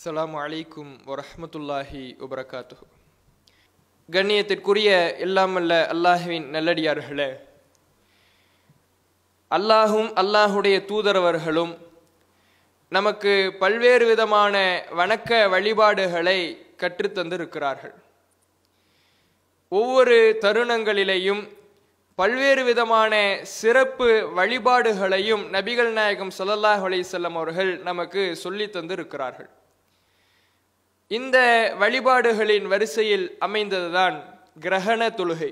அஸ்லாம் அலைக்கும் வரமத்துல்லாஹி வபரகாத்து கண்ணியத்திற்குரிய எல்லாமல்ல அல்லாஹுவின் நல்லடியார்களே அல்லாஹும் அல்லாஹுடைய தூதரவர்களும் நமக்கு பல்வேறு விதமான வணக்க வழிபாடுகளை கற்றுத்தந்திருக்கிறார்கள் ஒவ்வொரு தருணங்களிலேயும் பல்வேறு விதமான சிறப்பு வழிபாடுகளையும் நபிகள் நாயகம் சல்லல்லாஹ் அலையம் அவர்கள் நமக்கு சொல்லி தந்திருக்கிறார்கள் இந்த வழிபாடுகளின் வரிசையில் அமைந்ததுதான் கிரகண தொழுகை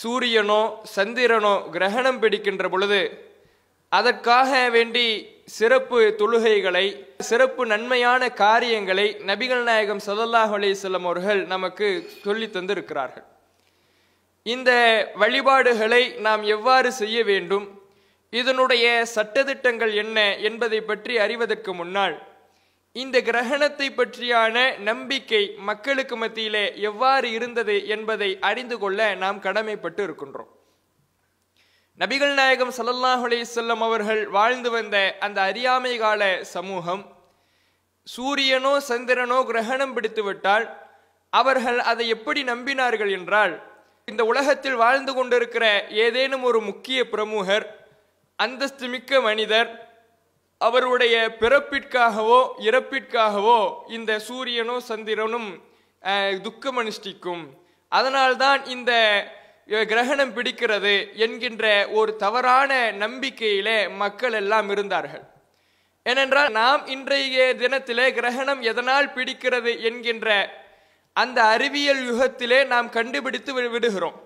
சூரியனோ சந்திரனோ கிரகணம் பிடிக்கின்ற பொழுது அதற்காக வேண்டி சிறப்பு தொழுகைகளை சிறப்பு நன்மையான காரியங்களை நபிகள் நாயகம் சதல்லாஹ் அலிசல்லம் அவர்கள் நமக்கு சொல்லி தந்திருக்கிறார்கள் இந்த வழிபாடுகளை நாம் எவ்வாறு செய்ய வேண்டும் இதனுடைய சட்டத்திட்டங்கள் என்ன என்பதை பற்றி அறிவதற்கு முன்னால் இந்த கிரகணத்தை பற்றியான நம்பிக்கை மக்களுக்கு மத்தியிலே எவ்வாறு இருந்தது என்பதை அறிந்து கொள்ள நாம் கடமைப்பட்டு இருக்கின்றோம் நபிகள் நாயகம் சல்லல்லாஹ் செல்லம் அவர்கள் வாழ்ந்து வந்த அந்த அறியாமை கால சமூகம் சூரியனோ சந்திரனோ கிரகணம் பிடித்துவிட்டால் அவர்கள் அதை எப்படி நம்பினார்கள் என்றால் இந்த உலகத்தில் வாழ்ந்து கொண்டிருக்கிற ஏதேனும் ஒரு முக்கிய பிரமுகர் அந்தஸ்து மிக்க மனிதர் அவருடைய பிறப்பிற்காகவோ இறப்பிற்காகவோ இந்த சூரியனோ சந்திரனும் துக்கம் அனுஷ்டிக்கும் அதனால்தான் இந்த கிரகணம் பிடிக்கிறது என்கின்ற ஒரு தவறான நம்பிக்கையிலே மக்கள் எல்லாம் இருந்தார்கள் ஏனென்றால் நாம் இன்றைய தினத்திலே கிரகணம் எதனால் பிடிக்கிறது என்கின்ற அந்த அறிவியல் யுகத்திலே நாம் கண்டுபிடித்து விடுகிறோம்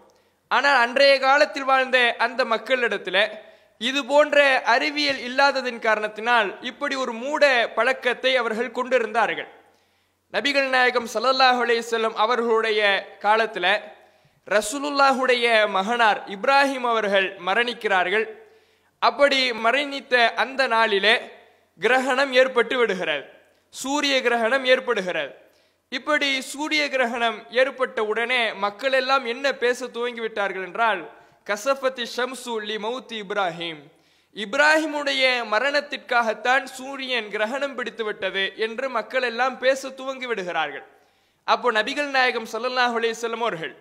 ஆனால் அன்றைய காலத்தில் வாழ்ந்த அந்த மக்களிடத்தில் இது போன்ற அறிவியல் இல்லாததின் காரணத்தினால் இப்படி ஒரு மூட பழக்கத்தை அவர்கள் கொண்டிருந்தார்கள் நபிகள் நாயகம் சல்லல்லாஹ் அலையம் அவர்களுடைய காலத்தில் ரசூலுல்லாஹுடைய மகனார் இப்ராஹிம் அவர்கள் மரணிக்கிறார்கள் அப்படி மரணித்த அந்த நாளிலே கிரகணம் ஏற்பட்டு விடுகிறது சூரிய கிரகணம் ஏற்படுகிறது இப்படி சூரிய கிரகணம் ஏற்பட்ட உடனே மக்கள் எல்லாம் என்ன பேச துவங்கிவிட்டார்கள் என்றால் கசஃபத்தி ஷம்சு லி மௌத்தி இப்ராஹிம் இப்ராஹிமுடைய மரணத்திற்காகத்தான் சூரியன் கிரகணம் பிடித்து விட்டது என்று மக்கள் எல்லாம் பேச துவங்கி விடுகிறார்கள் அப்போ நபிகள் நாயகம் சல்லாஹ் செல்லமோர்கள் அவர்கள்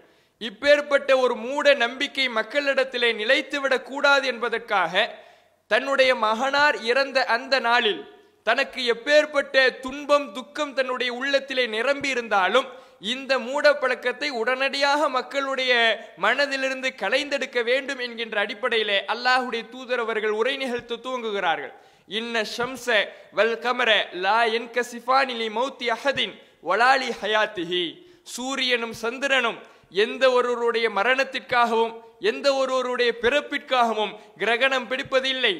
இப்பேற்பட்ட ஒரு மூட நம்பிக்கை மக்களிடத்திலே நிலைத்துவிடக் கூடாது என்பதற்காக தன்னுடைய மகனார் இறந்த அந்த நாளில் தனக்கு எப்பேற்பட்ட துன்பம் துக்கம் தன்னுடைய உள்ளத்திலே நிரம்பி இருந்தாலும் இந்த மூட பழக்கத்தை உடனடியாக மக்களுடைய மனதிலிருந்து கலைந்தெடுக்க வேண்டும் என்கின்ற அடிப்படையிலே அல்லாஹுடைய தூதரவர்கள் உரை நிகழ்த்து தூங்குகிறார்கள் இன்ன ஷம்ச வல் கமர லா என்க கசிஃபானிலி மௌத்தி அஹதின் வலாலி ஹயாத்திஹி சூரியனும் சந்திரனும் எந்த ஒருவருடைய மரணத்திற்காகவும் எந்த ஒருவருடைய பிறப்பிற்காகவும் கிரகணம் பிடிப்பதில்லை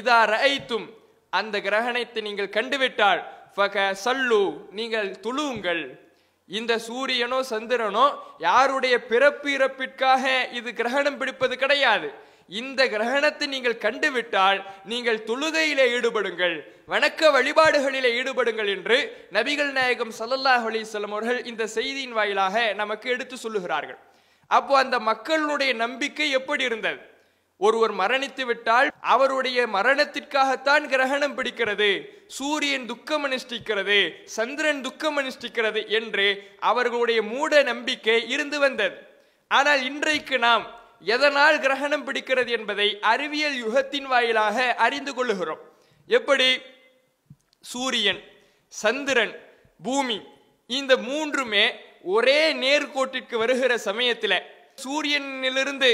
இதா ரஐத்தும் அந்த கிரகணத்தை நீங்கள் கண்டுவிட்டால் ஃபக சல்லு நீங்கள் துழுவுங்கள் இந்த சூரியனோ சந்திரனோ யாருடைய பிறப்பு இறப்பிற்காக இது கிரகணம் பிடிப்பது கிடையாது இந்த கிரகணத்தை நீங்கள் கண்டுவிட்டால் நீங்கள் தொழுகையிலே ஈடுபடுங்கள் வணக்க வழிபாடுகளிலே ஈடுபடுங்கள் என்று நபிகள் நாயகம் சல்லல்லாஹ் அலிசல்லம் அவர்கள் இந்த செய்தியின் வாயிலாக நமக்கு எடுத்து சொல்லுகிறார்கள் அப்போ அந்த மக்களுடைய நம்பிக்கை எப்படி இருந்தது ஒருவர் மரணித்து விட்டால் அவருடைய மரணத்திற்காகத்தான் கிரகணம் பிடிக்கிறது சூரியன் துக்கம் அனுஷ்டிக்கிறது சந்திரன் துக்கம் அனுஷ்டிக்கிறது என்று அவர்களுடைய மூட நம்பிக்கை இருந்து வந்தது ஆனால் இன்றைக்கு நாம் எதனால் கிரகணம் பிடிக்கிறது என்பதை அறிவியல் யுகத்தின் வாயிலாக அறிந்து கொள்ளுகிறோம் எப்படி சூரியன் சந்திரன் பூமி இந்த மூன்றுமே ஒரே நேர்கோட்டிற்கு வருகிற சமயத்தில் சூரியனிலிருந்து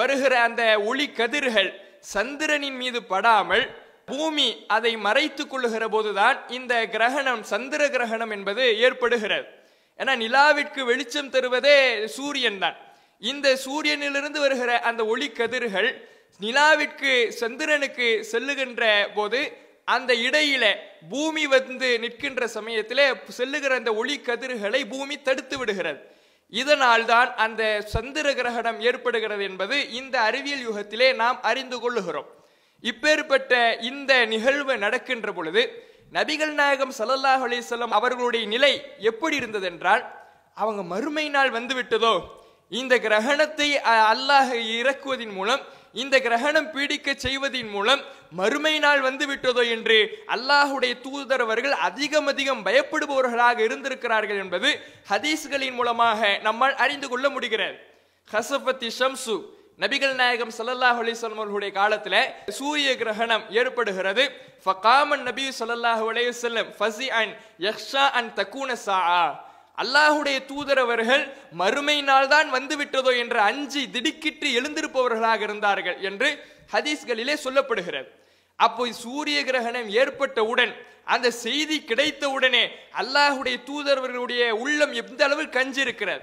வருகிற அந்த ஒளி கதிர்கள் சந்திரனின் மீது படாமல் பூமி அதை மறைத்துக் கொள்ளுகிற போதுதான் இந்த கிரகணம் சந்திர கிரகணம் என்பது ஏற்படுகிறது ஏன்னா நிலாவிற்கு வெளிச்சம் தருவதே சூரியன் தான் இந்த சூரியனிலிருந்து வருகிற அந்த ஒளி கதிர்கள் நிலாவிற்கு சந்திரனுக்கு செல்லுகின்ற போது அந்த இடையில பூமி வந்து நிற்கின்ற சமயத்திலே செல்லுகிற அந்த ஒளி கதிர்களை பூமி தடுத்து விடுகிறது இதனால் தான் அந்த சந்திர கிரகணம் ஏற்படுகிறது என்பது இந்த அறிவியல் யுகத்திலே நாம் அறிந்து கொள்ளுகிறோம் இப்பேற்பட்ட இந்த நிகழ்வு நடக்கின்ற பொழுது நபிகள் நாயகம் சல்லல்லாஹ் அலிசல்லம் அவர்களுடைய நிலை எப்படி இருந்தது என்றால் அவங்க மறுமை நாள் வந்துவிட்டதோ இந்த கிரகணத்தை அல்லாஹ் இறக்குவதன் மூலம் இந்த கிரகணம் பீடிக்க செய்வதன் மூலம் மறுமை நாள் வந்து விட்டதோ என்று அல்லாஹுடைய தூதர் அவர்கள் அதிகம் அதிகம் பயப்படுபவர்களாக இருந்திருக்கிறார்கள் என்பது ஹதீஸ்களின் மூலமாக நம்மால் அறிந்து கொள்ள முடிகிறது ஹசபத்தி ஷம்சு நபிகள் நாயகம் சல்லாஹ் அலிஸ்லம் அவர்களுடைய காலத்தில் சூரிய கிரகணம் ஏற்படுகிறது ஃபகாமன் நபி சல்லல்லாஹு அலையுசல்லம் ஃபசி அண்ட் யக்ஷா அண்ட் தக்கூன சா அல்லாஹுடைய தூதரவர்கள் மறுமை நாள் தான் வந்து விட்டதோ என்று அஞ்சு திடுக்கிட்டு எழுந்திருப்பவர்களாக இருந்தார்கள் என்று ஹதீஸ்களிலே சொல்லப்படுகிறது அப்போ சூரிய கிரகணம் ஏற்பட்டவுடன் அந்த செய்தி கிடைத்தவுடனே அல்லாஹுடைய தூதர்வர்களுடைய உள்ளம் எந்த அளவு இருக்கிறது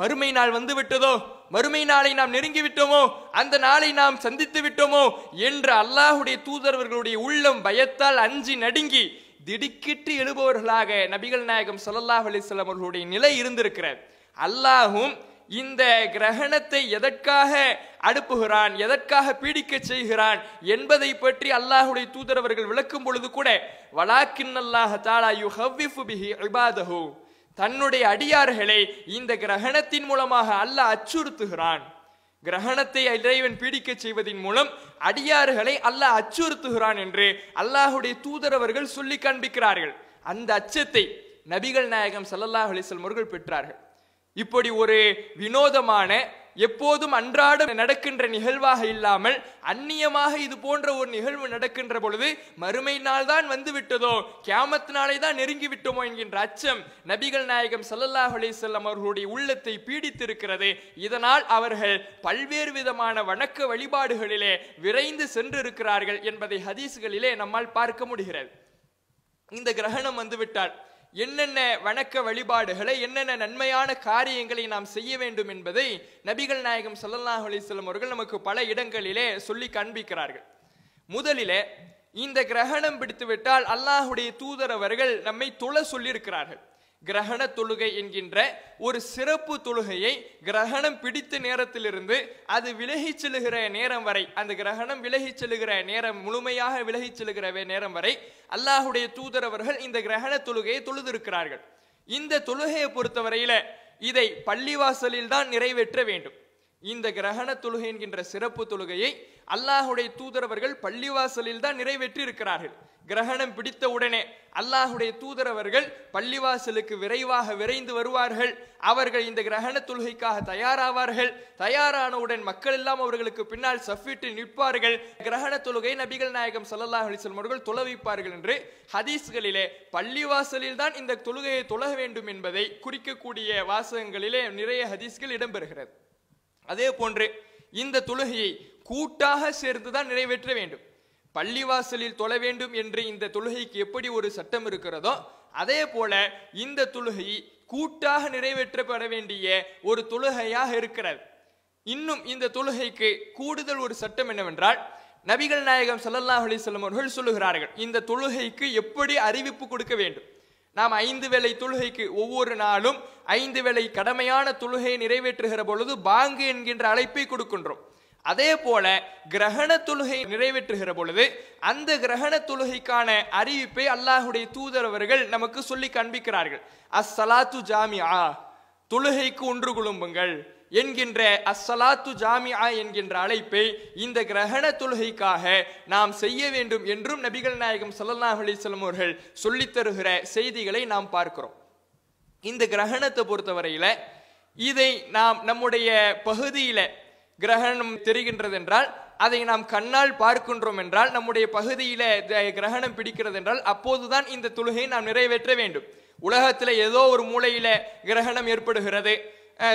மறுமை நாள் வந்து விட்டதோ மறுமை நாளை நாம் நெருங்கி விட்டோமோ அந்த நாளை நாம் சந்தித்து விட்டோமோ என்று அல்லாஹுடைய தூதர்வர்களுடைய உள்ளம் பயத்தால் அஞ்சி நடுங்கி திடுக்கிட்டு எழுபவர்களாக நபிகள் நாயகம் சல்லாஹ் அலிஸ்லாம் அவர்களுடைய நிலை இருந்திருக்கிறார் அல்லாஹும் இந்த கிரகணத்தை எதற்காக அனுப்புகிறான் எதற்காக பீடிக்க செய்கிறான் என்பதை பற்றி அல்லாஹுடைய தூதரவர்கள் விளக்கும் பொழுது கூட வலாக்கின் அல்லாஹ் தாளாயு தன்னுடைய அடியார்களை இந்த கிரகணத்தின் மூலமாக அல்லாஹ் அச்சுறுத்துகிறான் கிரகணத்தை இறைவன் பீடிக்க செய்வதன் மூலம் அடியார்களை அல்லாஹ் அச்சுறுத்துகிறான் என்று அல்லாஹுடைய தூதரவர்கள் சொல்லி காண்பிக்கிறார்கள் அந்த அச்சத்தை நபிகள் நாயகம் சல்லல்லாஹ் முருகள் பெற்றார்கள் இப்படி ஒரு வினோதமான எப்போதும் அன்றாடம் நடக்கின்ற நிகழ்வாக இல்லாமல் அந்நியமாக இது போன்ற ஒரு நிகழ்வு நடக்கின்ற பொழுது மறுமை நாள் தான் வந்து விட்டதோ கேமத்து நாளை தான் நெருங்கி விட்டோமோ என்கின்ற அச்சம் நபிகள் நாயகம் சல்லல்லாஹ் அலிசல்லம் அவர்களுடைய உள்ளத்தை பீடித்திருக்கிறது இதனால் அவர்கள் பல்வேறு விதமான வணக்க வழிபாடுகளிலே விரைந்து சென்றிருக்கிறார்கள் என்பதை ஹதீஸ்களிலே நம்மால் பார்க்க முடிகிறது இந்த கிரகணம் வந்துவிட்டால் என்னென்ன வணக்க வழிபாடுகளை என்னென்ன நன்மையான காரியங்களை நாம் செய்ய வேண்டும் என்பதை நபிகள் நாயகம் சல்லல்லாஹ் அலிஸ்லம் அவர்கள் நமக்கு பல இடங்களிலே சொல்லி காண்பிக்கிறார்கள் முதலிலே இந்த கிரகணம் பிடித்துவிட்டால் அல்லாஹுடைய தூதரவர்கள் நம்மை தொழ சொல்லியிருக்கிறார்கள் கிரகண தொழுகை என்கின்ற ஒரு சிறப்பு தொழுகையை கிரகணம் பிடித்த நேரத்திலிருந்து அது விலகி செல்லுகிற நேரம் வரை அந்த கிரகணம் விலகி செல்லுகிற நேரம் முழுமையாக விலகி செல்லுகிற நேரம் வரை அல்லாஹுடைய தூதரவர்கள் இந்த கிரகண தொழுகையை தொழுதிருக்கிறார்கள் இந்த தொழுகையை பொறுத்தவரையில இதை பள்ளிவாசலில் தான் நிறைவேற்ற வேண்டும் இந்த கிரகண தொழுகை என்கின்ற சிறப்பு தொழுகையை அல்லாஹுடைய தூதரவர்கள் பள்ளிவாசலில் தான் நிறைவேற்றி இருக்கிறார்கள் கிரகணம் பிடித்த உடனே அல்லாஹுடைய தூதரவர்கள் பள்ளிவாசலுக்கு விரைவாக விரைந்து வருவார்கள் அவர்கள் இந்த கிரகண தொழுகைக்காக தயாராவார்கள் தயாரானவுடன் மக்கள் எல்லாம் அவர்களுக்கு பின்னால் சஃபிட்டு நிற்பார்கள் கிரகண தொழுகை நபிகள் நாயகம் சல்லாஹ் அலிசல்லம் அவர்கள் துளவிப்பார்கள் என்று ஹதீஸ்களிலே பள்ளிவாசலில் தான் இந்த தொழுகையை தொழக வேண்டும் என்பதை குறிக்கக்கூடிய வாசகங்களிலே நிறைய ஹதீஸ்கள் இடம்பெறுகிறது அதே போன்று இந்த தொழுகையை கூட்டாக சேர்ந்துதான் நிறைவேற்ற வேண்டும் பள்ளிவாசலில் தொழ வேண்டும் என்று இந்த தொழுகைக்கு எப்படி ஒரு சட்டம் இருக்கிறதோ அதே போல இந்த தொழுகை கூட்டாக நிறைவேற்றப்பட வேண்டிய ஒரு தொழுகையாக இருக்கிறது இன்னும் இந்த தொழுகைக்கு கூடுதல் ஒரு சட்டம் என்னவென்றால் நபிகள் நாயகம் சல்லல்லாஹ் அலிசல்லம் அவர்கள் சொல்லுகிறார்கள் இந்த தொழுகைக்கு எப்படி அறிவிப்பு கொடுக்க வேண்டும் நாம் ஐந்து வேளை தொழுகைக்கு ஒவ்வொரு நாளும் ஐந்து வேளை கடமையான தொழுகையை நிறைவேற்றுகிற பொழுது பாங்கு என்கின்ற அழைப்பை கொடுக்கின்றோம் அதே போல கிரகண தொழுகை நிறைவேற்றுகிற பொழுது அந்த கிரகண தொழுகைக்கான அறிவிப்பை அல்லாஹுடைய தூதர் அவர்கள் நமக்கு சொல்லி காண்பிக்கிறார்கள் அஸ்ஸலாத்து ஜாமியா தொழுகைக்கு ஒன்று குழும்புங்கள் என்கின்ற அஸ்ஸலாத்து ஜாமியா என்கின்ற அழைப்பை இந்த கிரகண தொழுகைக்காக நாம் செய்ய வேண்டும் என்றும் நபிகள் நாயகம் சல்லாஹ் அலிஸ்லம் அவர்கள் சொல்லித் தருகிற செய்திகளை நாம் பார்க்கிறோம் இந்த கிரகணத்தை பொறுத்தவரையில இதை நாம் நம்முடைய பகுதியில கிரகணம் தெரிகின்றது என்றால் அதை நாம் கண்ணால் பார்க்கின்றோம் என்றால் நம்முடைய பகுதியில கிரகணம் பிடிக்கிறது என்றால் அப்போதுதான் இந்த தொழுகையை நாம் நிறைவேற்ற வேண்டும் உலகத்துல ஏதோ ஒரு மூலையில கிரகணம் ஏற்படுகிறது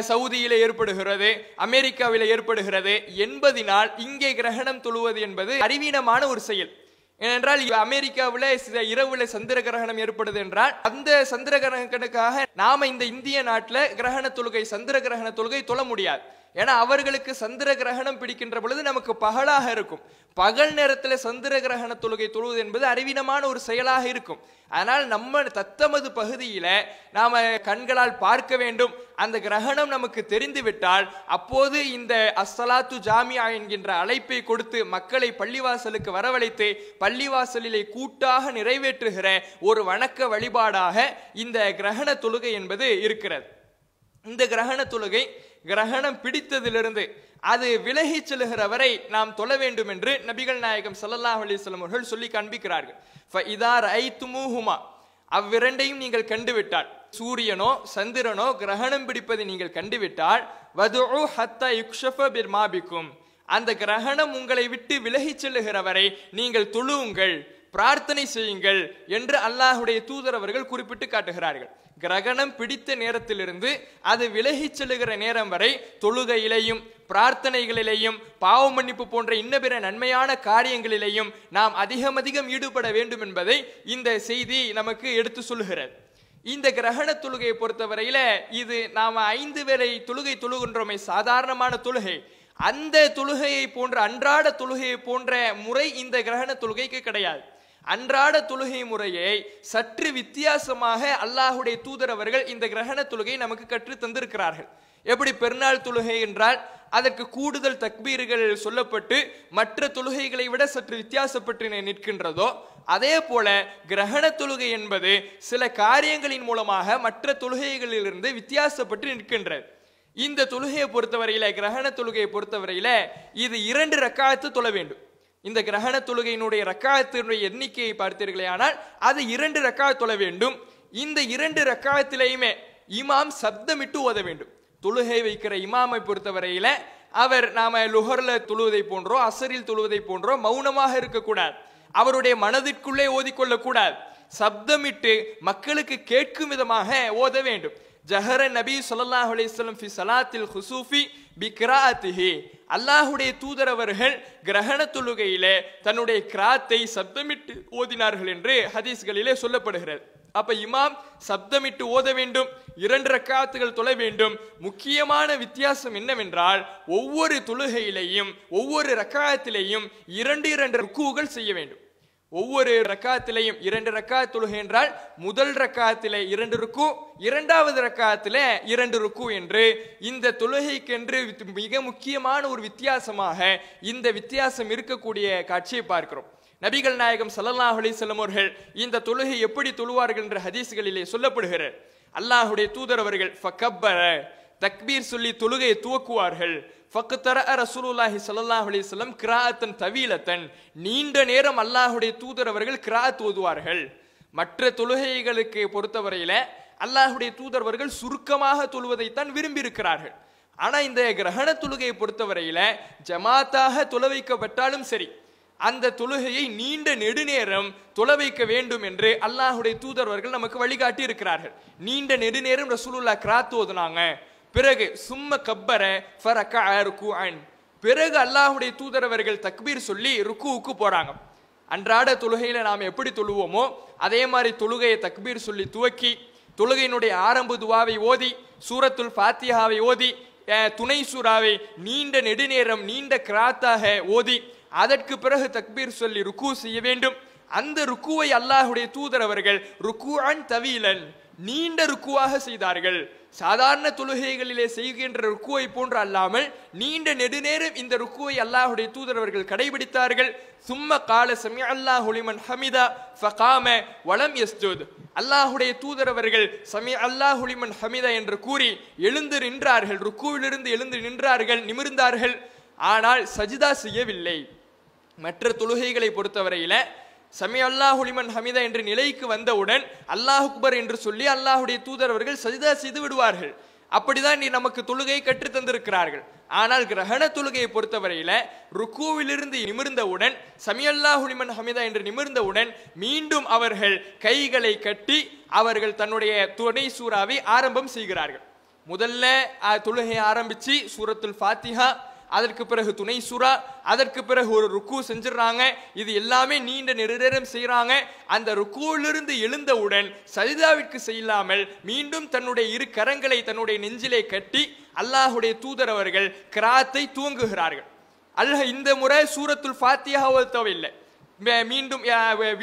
சவுதியில ஏற்படுகிறது அமெரிக்காவில ஏற்படுகிறது என்பதினால் இங்கே கிரகணம் தொழுவது என்பது அறிவீனமான ஒரு செயல் ஏனென்றால் அமெரிக்காவில் இரவுல சந்திர கிரகணம் ஏற்படுது என்றால் அந்த சந்திர கிரகணத்துக்காக நாம இந்த இந்திய நாட்டில் கிரகண தொழுகை சந்திர கிரகண தொழுகை தொழ முடியாது ஏன்னா அவர்களுக்கு சந்திர கிரகணம் பிடிக்கின்ற பொழுது நமக்கு பகலாக இருக்கும் பகல் நேரத்தில் சந்திர கிரகண தொழுகை தொழுவது என்பது அறிவீனமான ஒரு செயலாக இருக்கும் அதனால் நம்ம தத்தமது பகுதியில் நாம் கண்களால் பார்க்க வேண்டும் அந்த கிரகணம் நமக்கு தெரிந்துவிட்டால் அப்போது இந்த அஸ்ஸலாத்து ஜாமியா என்கின்ற அழைப்பை கொடுத்து மக்களை பள்ளிவாசலுக்கு வரவழைத்து பள்ளிவாசலிலே கூட்டாக நிறைவேற்றுகிற ஒரு வணக்க வழிபாடாக இந்த கிரகண தொழுகை என்பது இருக்கிறது இந்த கிரகண தொழுகை கிரகணம் பிடித்ததிலிருந்து அது விலகி செல்கிற வரை நாம் தொழ வேண்டும் என்று நபிகள் நாயகம் சல்லல்லாஹ் அலிஸ்லம் அவர்கள் சொல்லி காண்பிக்கிறார்கள் அவ்விரண்டையும் நீங்கள் கண்டுவிட்டால் சூரியனோ சந்திரனோ கிரகணம் பிடிப்பதை நீங்கள் கண்டுவிட்டால் வது ஹத்தா அந்த கிரகணம் உங்களை விட்டு விலகி செல்லுகிற வரை நீங்கள் தொழுவுங்கள் பிரார்த்தனை செய்யுங்கள் என்று அல்லாஹுடைய தூதர் அவர்கள் குறிப்பிட்டு காட்டுகிறார்கள் கிரகணம் பிடித்த நேரத்திலிருந்து அது விலகி செல்லுகிற நேரம் வரை தொழுகையிலையும் பிரார்த்தனைகளிலேயும் பாவ மன்னிப்பு போன்ற இன்னபிற நன்மையான காரியங்களிலேயும் நாம் அதிகம் அதிகம் ஈடுபட வேண்டும் என்பதை இந்த செய்தி நமக்கு எடுத்து சொல்லுகிறது இந்த கிரகண தொழுகையை பொறுத்தவரையில இது நாம் ஐந்து வேலை தொழுகை தொழுகின்றோமே சாதாரணமான தொழுகை அந்த தொழுகையை போன்ற அன்றாட தொழுகையை போன்ற முறை இந்த கிரகண தொழுகைக்கு கிடையாது அன்றாட தொழுகை முறையை சற்று வித்தியாசமாக அல்லாஹுடைய தூதர் அவர்கள் இந்த கிரகண தொழுகை நமக்கு கற்று தந்திருக்கிறார்கள் எப்படி பெருநாள் தொழுகை என்றால் அதற்கு கூடுதல் தக்பீர்கள் சொல்லப்பட்டு மற்ற தொழுகைகளை விட சற்று வித்தியாசப்பட்டு நிற்கின்றதோ அதே போல கிரகண தொழுகை என்பது சில காரியங்களின் மூலமாக மற்ற தொழுகைகளிலிருந்து வித்தியாசப்பட்டு நிற்கின்றது இந்த தொழுகையை பொறுத்தவரையில கிரகண தொழுகையை பொறுத்தவரையில இது இரண்டு ரக்காயத்து தொழ வேண்டும் இந்த கிரகண தொழுகையினுடைய ரக்காயத்தினுடைய எண்ணிக்கையை பார்த்தீர்களே ஆனால் அது இரண்டு ரக்காய தொழ வேண்டும் இந்த இரண்டு ரக்காயத்திலேயுமே இமாம் சப்தமிட்டு ஓத வேண்டும் தொழுகை வைக்கிற இமாமை பொறுத்தவரையில அவர் நாம லுஹர்ல தொழுவதை போன்றோ அசரில் தொழுவதை போன்றோ மௌனமாக இருக்கக்கூடாது அவருடைய மனதிற்குள்ளே ஓதிக்கொள்ளக்கூடாது சப்தமிட்டு மக்களுக்கு கேட்கும் விதமாக ஓத வேண்டும் ஜஹர நபி சொல்லாஹ் அலிஸ்லம் ஃபி சலாத்தில் ஹுசூஃபி கிராத்திஹி அல்லாஹுடைய தூதரவர்கள் கிரகண தொழுகையிலே தன்னுடைய கிராத்தை சப்தமிட்டு ஓதினார்கள் என்று ஹதீஸ்களிலே சொல்லப்படுகிறது அப்ப இமாம் சப்தமிட்டு ஓத வேண்டும் இரண்டு ரக்காத்துகள் தொழ வேண்டும் முக்கியமான வித்தியாசம் என்னவென்றால் ஒவ்வொரு தொழுகையிலையும் ஒவ்வொரு ரக்காயத்திலேயும் இரண்டு இரண்டு ருக்குகள் செய்ய வேண்டும் ஒவ்வொரு ரக்காத்திலையும் இரண்டு ரக்கா தொழுகை என்றால் முதல் ரக்காத்திலே இரண்டு ருக்கு இரண்டாவது ரக்காத்திலே இரண்டு ருக்கு என்று இந்த தொழுகைக்கென்று மிக முக்கியமான ஒரு வித்தியாசமாக இந்த வித்தியாசம் இருக்கக்கூடிய காட்சியை பார்க்கிறோம் நபிகள் நாயகம் சல்லல்லாஹ் அலிசல்லம் இந்த தொழுகை எப்படி தொழுவார்கள் என்ற ஹதீஸ்களிலே சொல்லப்படுகிறார் அல்லாஹுடைய தூதரவர்கள் தக்பீர் சொல்லி தொழுகையை துவக்குவார்கள் ஃபக்குத்தர ரசூலுல்லாஹி சல்லாஹ் அலிஸ்லம் கிராத்தன் தவீலத்தன் நீண்ட நேரம் அல்லாஹுடைய தூதர் அவர்கள் கிராத் ஓதுவார்கள் மற்ற தொழுகைகளுக்கு பொறுத்தவரையில் அல்லாஹுடைய தூதர்வர்கள் சுருக்கமாக தொழுவதைத்தான் விரும்பியிருக்கிறார்கள் ஆனால் இந்த கிரகண தொழுகையை பொறுத்தவரையில் ஜமாத்தாக தொலை சரி அந்த தொழுகையை நீண்ட நெடுநேரம் தொலை வைக்க வேண்டும் என்று அல்லாஹுடைய தூதர்வர்கள் நமக்கு வழிகாட்டி இருக்கிறார்கள் நீண்ட நெடுநேரம் ரசூலுல்லா கிராத் ஓதுனாங்க பிறகு சும்ம கப்பர ஃபரக்கா ருக்கு பிறகு அல்லாஹுடைய தூதரவர்கள் தக்பீர் சொல்லி ருக்குவுக்கு போறாங்க அன்றாட தொழுகையில நாம் எப்படி தொழுவோமோ அதே மாதிரி தொழுகையை தக்பீர் சொல்லி துவக்கி தொழுகையினுடைய ஆரம்ப துவாவை ஓதி சூரத்துல் ஃபாத்தியாவை ஓதி துணை சூறாவை நீண்ட நெடுநேரம் நீண்ட கிராத்தாக ஓதி அதற்கு பிறகு தக்பீர் சொல்லி ருக்கு செய்ய வேண்டும் அந்த ருக்குவை அல்லாஹுடைய தூதரவர்கள் ருக்குவான் தவியிலன் நீண்ட ருக்குவாக செய்தார்கள் சாதாரண தொழுகைகளிலே செய்கின்ற ருக்குவை போன்று அல்லாமல் நீண்ட நெடுநேரம் இந்த ருக்குவை அல்லாஹுடைய தூதர் அவர்கள் கடைபிடித்தார்கள் சும்ம கால சமி அல்லாஹ் ஹமிதா ஃபகாம வளம் எஸ்தூத் அல்லாஹுடைய தூதர் அவர்கள் சமி அல்லாஹ் ஹமிதா என்று கூறி எழுந்து நின்றார்கள் ருக்குவிலிருந்து எழுந்து நின்றார்கள் நிமிர்ந்தார்கள் ஆனால் சஜிதா செய்யவில்லை மற்ற தொழுகைகளை பொறுத்தவரையில சமி அல்லாஹ் ஹமிதா என்ற நிலைக்கு வந்தவுடன் அல்லாஹ் அக்பர் என்று சொல்லி அல்லாஹுடைய தூதர் அவர்கள் சஜிதா செய்து விடுவார்கள் அப்படிதான் நீ நமக்கு தொழுகையை கற்று தந்திருக்கிறார்கள் ஆனால் கிரகண தொழுகையை பொறுத்தவரையில ருக்குவிலிருந்து நிமிர்ந்தவுடன் சமியல்லா ஹுலிமன் ஹமிதா என்று நிமிர்ந்தவுடன் மீண்டும் அவர்கள் கைகளை கட்டி அவர்கள் தன்னுடைய துணை சூறாவை ஆரம்பம் செய்கிறார்கள் முதல்ல தொழுகையை ஆரம்பித்து சூரத்துல் ஃபாத்திஹா அதற்கு பிறகு துணை சுரா அதற்கு பிறகு ஒரு ருக்கு செஞ்சிடறாங்க இது எல்லாமே நீண்ட நெருநேரம் செய்கிறாங்க அந்த ருக்குவிலிருந்து எழுந்தவுடன் சரிதாவிற்கு செய்யலாமல் மீண்டும் தன்னுடைய இரு கரங்களை தன்னுடைய நெஞ்சிலே கட்டி அல்லாஹுடைய தூதர் அவர்கள் கிராத்தை தூங்குகிறார்கள் அல்ல இந்த முறை சூரத்துல் ஃபாத்தியாவை தவில்லை மீண்டும்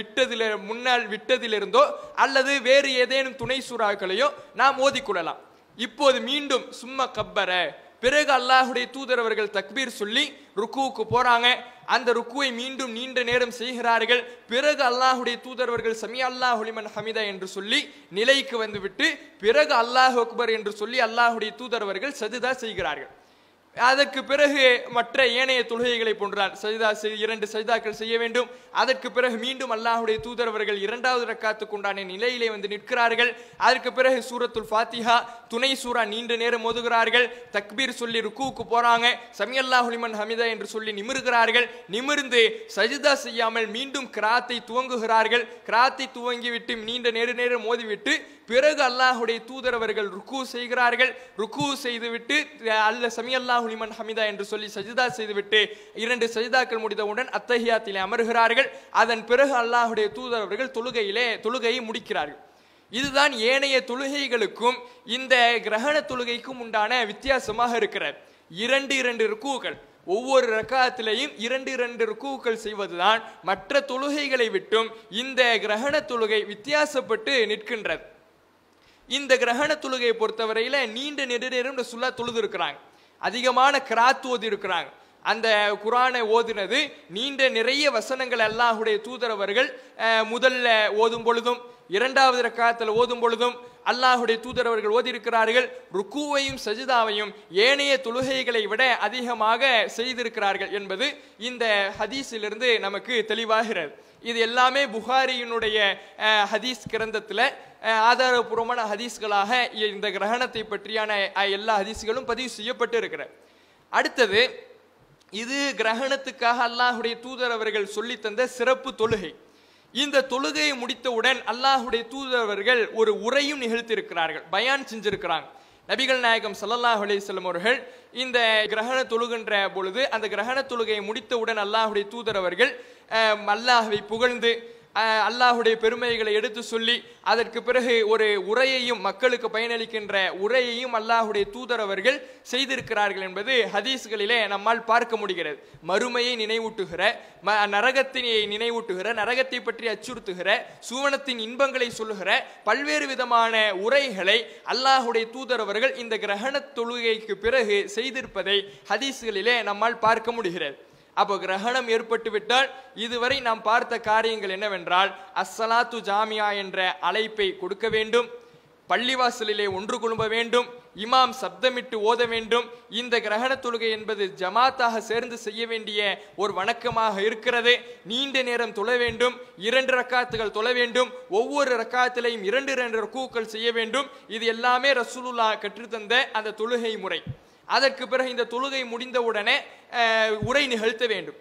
விட்டதில் முன்னால் விட்டதிலிருந்தோ அல்லது வேறு ஏதேனும் துணை சுறாக்களையோ நாம் ஓதிக்கொள்ளலாம் இப்போது மீண்டும் சும்மா கப்பரை பிறகு அல்லாஹுடைய தூதர் அவர்கள் தக்பீர் சொல்லி ருக்குவுக்கு போறாங்க அந்த ருக்குவை மீண்டும் நீண்ட நேரம் செய்கிறார்கள் பிறகு அல்லாஹுடைய தூதர்வர்கள் சமி அல்லாஹ் ஹொலிமன் ஹமிதா என்று சொல்லி நிலைக்கு வந்துவிட்டு பிறகு அல்லாஹ் அக்பர் என்று சொல்லி அல்லாஹுடைய தூதர்வர்கள் சஜிதா செய்கிறார்கள் அதற்கு பிறகு மற்ற ஏனைய தொழுகைகளை போன்றார் சஜிதா இரண்டு சஜிதாக்கள் செய்ய வேண்டும் அதற்கு பிறகு மீண்டும் அல்லாஹுடைய தூதரவர்கள் இரண்டாவது ரக்காத்துக்கு உண்டான நிலையிலே வந்து நிற்கிறார்கள் அதற்கு பிறகு சூரத்துல் ஃபாத்திஹா துணை சூரா நீண்ட நேரம் மோதுகிறார்கள் தக்பீர் சொல்லி ருக்குவுக்கு போறாங்க சமியல்லா ஹுலிமன் ஹமிதா என்று சொல்லி நிமிருகிறார்கள் நிமிர்ந்து சஜிதா செய்யாமல் மீண்டும் கிராத்தை துவங்குகிறார்கள் கிராத்தை துவங்கிவிட்டு நீண்ட நேர நேரம் மோதிவிட்டு பிறகு அல்லாஹுடைய தூதரவர்கள் ருக்கு செய்கிறார்கள் ருக்கு செய்துவிட்டு அல்ல அல்லாஹு லிமன் ஹமிதா என்று சொல்லி சஜிதா செய்துவிட்டு இரண்டு சஜிதாக்கள் முடித்தவுடன் அத்தஹியாத்திலே அமர்கிறார்கள் அதன் பிறகு அல்லாஹுடைய தூதர் அவர்கள் தொழுகையிலே தொழுகையை முடிக்கிறார்கள் இதுதான் ஏனைய தொழுகைகளுக்கும் இந்த கிரகண தொழுகைக்கும் உண்டான வித்தியாசமாக இருக்கிற இரண்டு இரண்டு ருக்குகள் ஒவ்வொரு ரக்காத்திலையும் இரண்டு இரண்டு ருக்குகள் செய்வதுதான் மற்ற தொழுகைகளை விட்டும் இந்த கிரகண தொழுகை வித்தியாசப்பட்டு நிற்கின்றது இந்த கிரகண தொழுகையை பொறுத்தவரையில நீண்ட நெடுநேரம் ரசுல்லா தொழுது இருக்கிறாங்க அதிகமான கிராத் ஓதி இருக்கிறாங்க அந்த குரானை ஓதினது நீண்ட நிறைய வசனங்கள் அல்லாஹுடைய தூதரவர்கள் முதல்ல ஓதும் பொழுதும் இரண்டாவது ரக்காத்தில் ஓதும் பொழுதும் அல்லாஹுடைய தூதரவர்கள் ஓதியிருக்கிறார்கள் ருக்குவையும் சஜிதாவையும் ஏனைய தொழுகைகளை விட அதிகமாக செய்திருக்கிறார்கள் என்பது இந்த ஹதீஸிலிருந்து நமக்கு தெளிவாகிறது இது எல்லாமே புகாரியினுடைய ஹதீஸ் கிரந்தத்தில் ஆதாரபூர்வமான ஹதீஸ்களாக இந்த கிரகணத்தை பற்றியான எல்லா ஹதீஸ்களும் பதிவு செய்யப்பட்டு இருக்கிற அடுத்தது இது கிரகணத்துக்காக அல்லாஹுடைய தூதர் அவர்கள் தந்த சிறப்பு தொழுகை இந்த தொழுகையை முடித்தவுடன் அல்லாஹுடைய அவர்கள் ஒரு உரையும் நிகழ்த்தியிருக்கிறார்கள் பயான் செஞ்சிருக்கிறாங்க நபிகள் நாயகம் சல்லல்லாஹ் அலிசல்லம் அவர்கள் இந்த கிரகண தொழுகின்ற பொழுது அந்த கிரகண தொழுகையை முடித்தவுடன் அல்லாஹுடைய அவர்கள் அல்லாஹுவை புகழ்ந்து அல்லாஹுடைய பெருமைகளை எடுத்து சொல்லி அதற்கு பிறகு ஒரு உரையையும் மக்களுக்கு பயனளிக்கின்ற உரையையும் அல்லாஹுடைய தூதரவர்கள் செய்திருக்கிறார்கள் என்பது ஹதீஸ்களிலே நம்மால் பார்க்க முடிகிறது மறுமையை நினைவூட்டுகிற ம நரகத்தினை நினைவூட்டுகிற நரகத்தை பற்றி அச்சுறுத்துகிற சூவனத்தின் இன்பங்களை சொல்லுகிற பல்வேறு விதமான உரைகளை அல்லாஹுடைய தூதரவர்கள் இந்த கிரகண தொழுகைக்கு பிறகு செய்திருப்பதை ஹதீஸ்களிலே நம்மால் பார்க்க முடிகிறது அப்போ கிரகணம் ஏற்பட்டு விட்டால் இதுவரை நாம் பார்த்த காரியங்கள் என்னவென்றால் அஸ்ஸலாத்து ஜாமியா என்ற அழைப்பை கொடுக்க வேண்டும் பள்ளிவாசலிலே ஒன்று குழும்ப வேண்டும் இமாம் சப்தமிட்டு ஓத வேண்டும் இந்த கிரகண தொழுகை என்பது ஜமாத்தாக சேர்ந்து செய்ய வேண்டிய ஒரு வணக்கமாக இருக்கிறது நீண்ட நேரம் தொழ வேண்டும் இரண்டு ரக்காத்துகள் தொழ வேண்டும் ஒவ்வொரு ரக்காத்திலையும் இரண்டு இரண்டு ரக்கூக்கள் செய்ய வேண்டும் இது எல்லாமே ரசூலுல்லா கற்றுத்தந்த அந்த தொழுகை முறை அதற்கு பிறகு இந்த தொழுகை முடிந்தவுடனே உரை நிகழ்த்த வேண்டும்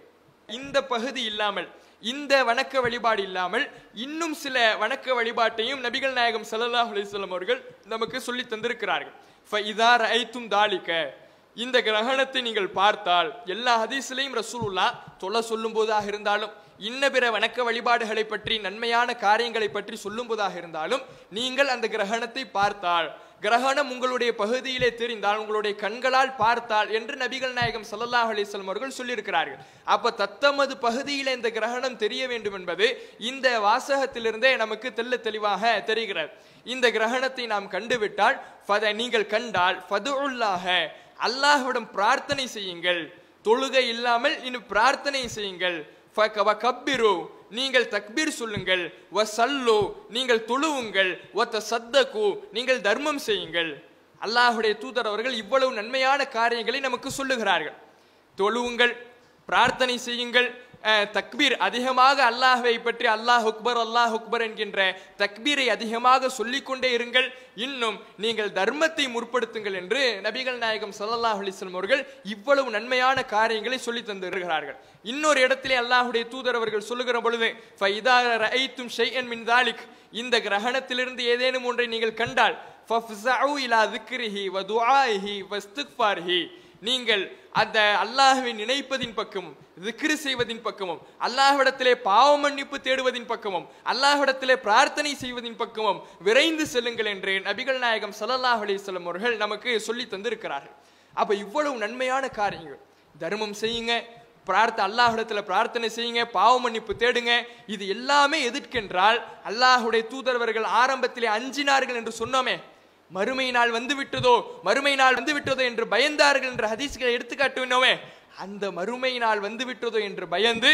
இந்த பகுதி இல்லாமல் இந்த வணக்க வழிபாடு இல்லாமல் இன்னும் சில வணக்க வழிபாட்டையும் நபிகள் நாயகம் சல்லாஹ் அலிஸ்லாம் அவர்கள் நமக்கு சொல்லி தந்திருக்கிறார்கள் ஃபைதார் ஐத்தும் தாளிக்க இந்த கிரகணத்தை நீங்கள் பார்த்தால் எல்லா ஹதீஸ்லையும் ரசூலுல்லா தொல்ல சொல்லும் போதாக இருந்தாலும் இன்ன பிற வணக்க வழிபாடுகளை பற்றி நன்மையான காரியங்களை பற்றி சொல்லும் போதாக இருந்தாலும் நீங்கள் அந்த கிரகணத்தை பார்த்தால் கிரகணம் உங்களுடைய பகுதியிலே தெரிந்தால் உங்களுடைய கண்களால் பார்த்தால் என்று நபிகள் நாயகம் சல்லாஹ் அலிஸ்லம் அவர்கள் சொல்லியிருக்கிறார்கள் அப்ப தத்தமது பகுதியில இந்த கிரகணம் தெரிய வேண்டும் என்பது இந்த வாசகத்திலிருந்தே நமக்கு தெல்ல தெளிவாக தெரிகிறது இந்த கிரகணத்தை நாம் கண்டுவிட்டால் ஃபத நீங்கள் கண்டால் ஃபதுல்லாக அல்லாஹ்விடம் பிரார்த்தனை செய்யுங்கள் தொழுகை இல்லாமல் இன்னும் பிரார்த்தனை செய்யுங்கள் கப்பிரு நீங்கள் தக்பீர் சொல்லுங்கள் வ சல்லு நீங்கள் தொழுவுங்கள் ஒத்த சத்தகு நீங்கள் தர்மம் செய்யுங்கள் அல்லாஹுடைய தூதர் அவர்கள் இவ்வளவு நன்மையான காரியங்களை நமக்கு சொல்லுகிறார்கள் தொழுவுங்கள் பிரார்த்தனை செய்யுங்கள் தக்பீர் அதிகமாக அல்லாஹுவை பற்றி அல்லாஹ் அக்பர் அல்லாஹ் அக்பர் என்கின்ற தக்பீரை அதிகமாக சொல்லிக்கொண்டே இருங்கள் இன்னும் நீங்கள் தர்மத்தை முற்படுத்துங்கள் என்று நபிகள் நாயகம் சல்லாஹ் அலிஸ்லம் அவர்கள் இவ்வளவு நன்மையான காரியங்களை சொல்லி தந்திருக்கிறார்கள் இன்னொரு இடத்திலே அல்லாஹுடைய தூதர் அவர்கள் சொல்லுகிற பொழுது ஷெய்யன் மின் தாலிக் இந்த கிரகணத்திலிருந்து ஏதேனும் ஒன்றை நீங்கள் கண்டால் ஃபஃப்ஸவு இலா திக்ரிஹி வ துஆஹி நீங்கள் அந்த அல்லாஹுவை நினைப்பதின் பக்கமும் திக்ரு செய்வதின் பக்கமும் அல்லாஹ்விடத்திலே பாவ மன்னிப்பு தேடுவதின் பக்கமும் அல்லாஹ்விடத்திலே பிரார்த்தனை செய்வதின் பக்கமும் விரைந்து செல்லுங்கள் என்று நபிகள் நாயகம் சல்லாஹ் அலிஸ்லம் அவர்கள் நமக்கு சொல்லி தந்திருக்கிறார்கள் அப்போ இவ்வளவு நன்மையான காரியங்கள் தர்மம் செய்யுங்க பிரார்த்த அல்லாஹிடத்துல பிரார்த்தனை செய்யுங்க பாவ மன்னிப்பு தேடுங்க இது எல்லாமே எதிர்க்கென்றால் அல்லாஹுடைய தூதரவர்கள் ஆரம்பத்திலே அஞ்சினார்கள் என்று சொன்னோமே மறுமை நாள் வந்து விட்டதோ மறுமை நாள் வந்து விட்டதோ என்று பயந்தார்கள் என்ற ஹதீஸ்களை எடுத்துக்காட்டுவினோமே அந்த மறுமை நாள் வந்து விட்டதோ என்று பயந்து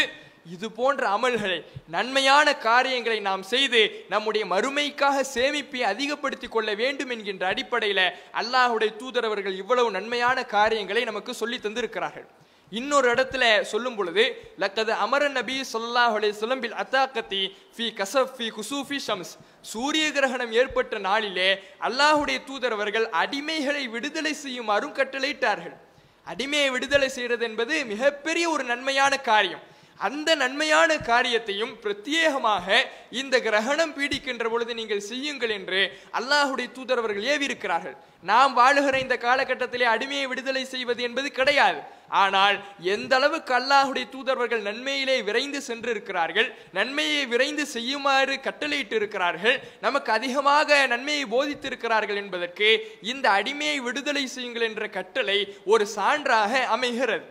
இது போன்ற அமல்களை நன்மையான காரியங்களை நாம் செய்து நம்முடைய மறுமைக்காக சேமிப்பை அதிகப்படுத்திக் கொள்ள வேண்டும் என்கின்ற அடிப்படையில் அல்லாஹுடைய தூதரவர்கள் இவ்வளவு நன்மையான காரியங்களை நமக்கு சொல்லி தந்திருக்கிறார்கள் இன்னொரு இடத்துல சொல்லும் பொழுது லக்கது அமர நபி சொல்லாஹ் அலையம் பில் அத்தாக்கத்தி ஃபி கசப் ஃபி குசூஃபி ஷம்ஸ் சூரிய கிரகணம் ஏற்பட்ட நாளிலே அல்லாஹுடைய தூதரவர்கள் அடிமைகளை விடுதலை செய்யும் அருங்கட்டளையிட்டார்கள் அடிமையை விடுதலை செய்கிறது என்பது மிகப்பெரிய ஒரு நன்மையான காரியம் அந்த நன்மையான காரியத்தையும் பிரத்யேகமாக இந்த கிரகணம் பீடிக்கின்ற பொழுது நீங்கள் செய்யுங்கள் என்று அல்லாஹுடைய தூதர் அவர்கள் ஏவியிருக்கிறார்கள் நாம் வாழுகிற இந்த காலகட்டத்திலே அடிமையை விடுதலை செய்வது என்பது கிடையாது ஆனால் எந்த அளவுக்கு அல்லாஹுடைய தூதர்வர்கள் நன்மையிலே விரைந்து சென்றிருக்கிறார்கள் நன்மையை விரைந்து செய்யுமாறு கட்டளையிட்டு இருக்கிறார்கள் நமக்கு அதிகமாக நன்மையை போதித்திருக்கிறார்கள் என்பதற்கு இந்த அடிமையை விடுதலை செய்யுங்கள் என்ற கட்டளை ஒரு சான்றாக அமைகிறது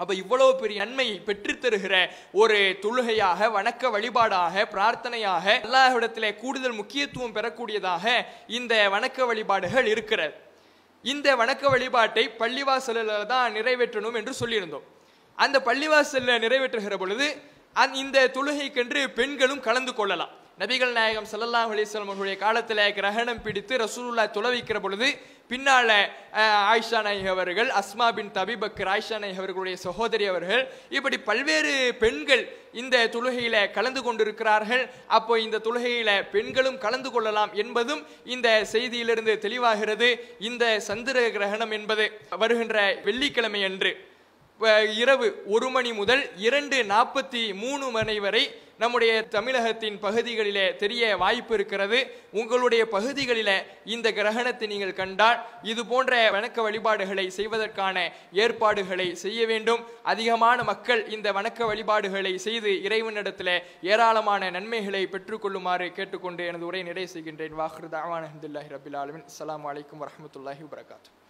அப்போ இவ்வளவு பெரிய நன்மையை பெற்றுத்தருகிற ஒரு தொழுகையாக வணக்க வழிபாடாக பிரார்த்தனையாக அல்லாஹிடத்திலே கூடுதல் முக்கியத்துவம் பெறக்கூடியதாக இந்த வணக்க வழிபாடுகள் இருக்கிறது இந்த வணக்க வழிபாட்டை பள்ளிவாசலில் தான் நிறைவேற்றணும் என்று சொல்லியிருந்தோம் அந்த பள்ளிவாசலில் நிறைவேற்றுகிற பொழுது அந் இந்த தொழுகைக்கென்று பெண்களும் கலந்து கொள்ளலாம் நபிகள் நாயகம் சல்லல்லா அலிஸ்லாம் அவர்களுடைய காலத்தில் கிரகணம் பிடித்து ரசூலுல்லா துளவிக்கிற பொழுது பின்னால ஆயிஷா நாயக் அவர்கள் அஸ்மா பின் தபிபக்கர் ஆயிஷா நாயக் அவர்களுடைய சகோதரி அவர்கள் இப்படி பல்வேறு பெண்கள் இந்த தொழுகையில கலந்து கொண்டிருக்கிறார்கள் அப்போ இந்த தொழுகையில பெண்களும் கலந்து கொள்ளலாம் என்பதும் இந்த செய்தியிலிருந்து தெளிவாகிறது இந்த சந்திர கிரகணம் என்பது வருகின்ற வெள்ளிக்கிழமை அன்று இரவு ஒரு மணி முதல் இரண்டு நாற்பத்தி மூணு மணி வரை நம்முடைய தமிழகத்தின் பகுதிகளிலே தெரிய வாய்ப்பு இருக்கிறது உங்களுடைய பகுதிகளில இந்த கிரகணத்தை நீங்கள் கண்டால் இது போன்ற வணக்க வழிபாடுகளை செய்வதற்கான ஏற்பாடுகளை செய்ய வேண்டும் அதிகமான மக்கள் இந்த வணக்க வழிபாடுகளை செய்து இறைவனிடத்தில் ஏராளமான நன்மைகளை பெற்றுக்கொள்ளுமாறு கேட்டுக்கொண்டு எனது உரை நிறைவு செய்கின்றேன் வாஹ்ரு தாவான் அஹமதுல்லாஹி ரபில் ஆலமின் அலாம் வலைக்கம் வரமத்துல்லாஹி வரகாத்து